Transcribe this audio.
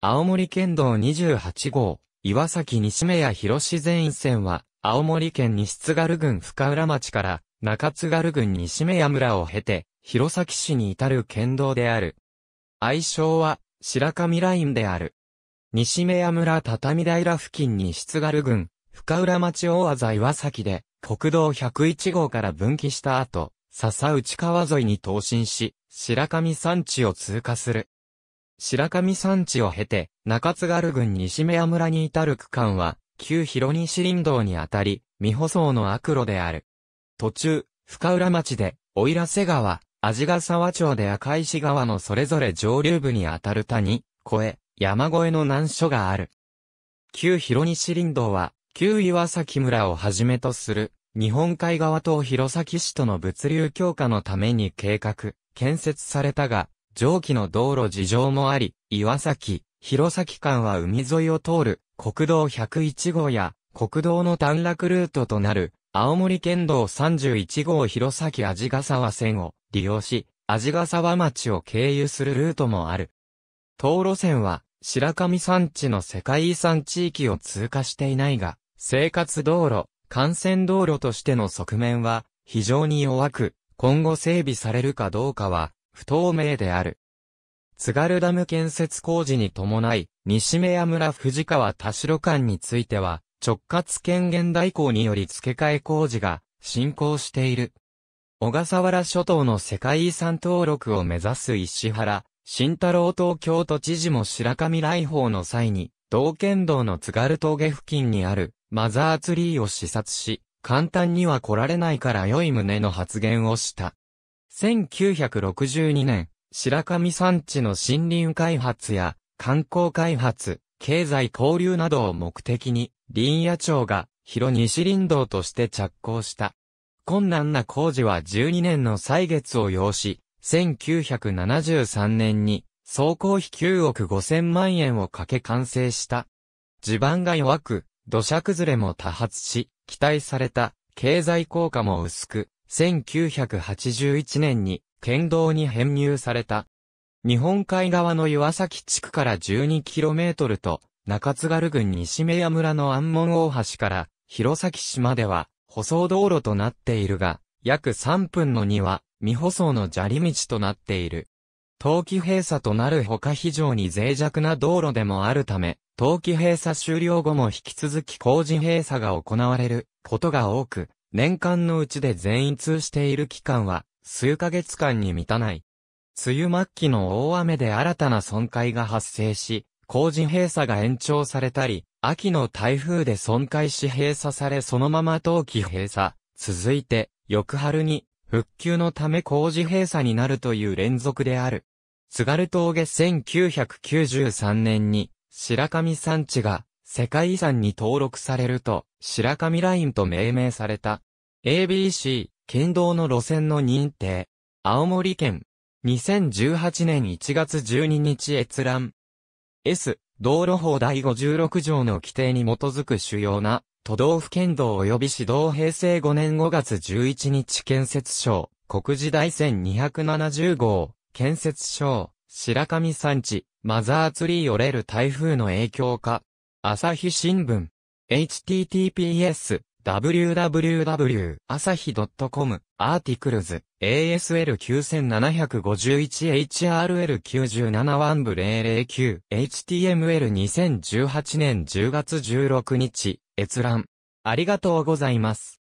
青森県道28号、岩崎西目屋広志全一線は、青森県西津軽郡深浦町から中津軽郡西目屋村を経て、弘前市に至る県道である。愛称は、白神ラインである。西目屋村畳平付近に津軽郡、深浦町大技岩崎で、国道101号から分岐した後、笹内川沿いに投進し、白神山地を通過する。白神山地を経て、中津軽郡西目屋村に至る区間は、旧広西林道にあたり、未舗装の悪路である。途中、深浦町で、奥入瀬川、味ヶ沢町で赤石川のそれぞれ上流部にあたる谷、越え、山越えの難所がある。旧広西林道は、旧岩崎村をはじめとする、日本海側と弘前市との物流強化のために計画、建設されたが、上記の道路事情もあり、岩崎、弘前間は海沿いを通る国道101号や国道の短絡ルートとなる青森県道31号弘前味ヶ沢線を利用し、味ヶ沢町を経由するルートもある。道路線は白神山地の世界遺産地域を通過していないが、生活道路、幹線道路としての側面は非常に弱く、今後整備されるかどうかは不透明である。津軽ダム建設工事に伴い、西目屋村藤川田代間については、直轄権限代行により付け替え工事が進行している。小笠原諸島の世界遺産登録を目指す石原、慎太郎東京都知事も白神来訪の際に、道県道の津軽峠付近にあるマザーツリーを視察し、簡単には来られないから良い旨の発言をした。1962年、白神山地の森林開発や観光開発、経済交流などを目的に、林野庁が広西林道として着工した。困難な工事は12年の歳月を要し、1973年に総工費9億5000万円をかけ完成した。地盤が弱く、土砂崩れも多発し、期待された経済効果も薄く、1981年に県道に編入された。日本海側の岩崎地区から 12km と、中津軽郡西目屋村の安門大橋から弘前市までは舗装道路となっているが、約3分の2は未舗装の砂利道となっている。冬季閉鎖となるほか非常に脆弱な道路でもあるため、冬季閉鎖終了後も引き続き工事閉鎖が行われることが多く、年間のうちで全員通している期間は数ヶ月間に満たない。梅雨末期の大雨で新たな損壊が発生し、工事閉鎖が延長されたり、秋の台風で損壊し閉鎖されそのまま冬季閉鎖。続いて、翌春に、復旧のため工事閉鎖になるという連続である。津軽峠1993年に、白神山地が世界遺産に登録されると、白神ラインと命名された。ABC、県道の路線の認定。青森県。2018年1月12日閲覧。S、道路法第56条の規定に基づく主要な都道府県道及び市道平成5年5月11日建設省、国時大線270号、建設省、白神山地、マザーツリー折れる台風の影響か、朝日新聞。https www 朝日 .com アーティクルズ ASL9751HRL97 1 009 HTML2018 年10月16日閲覧ありがとうございます。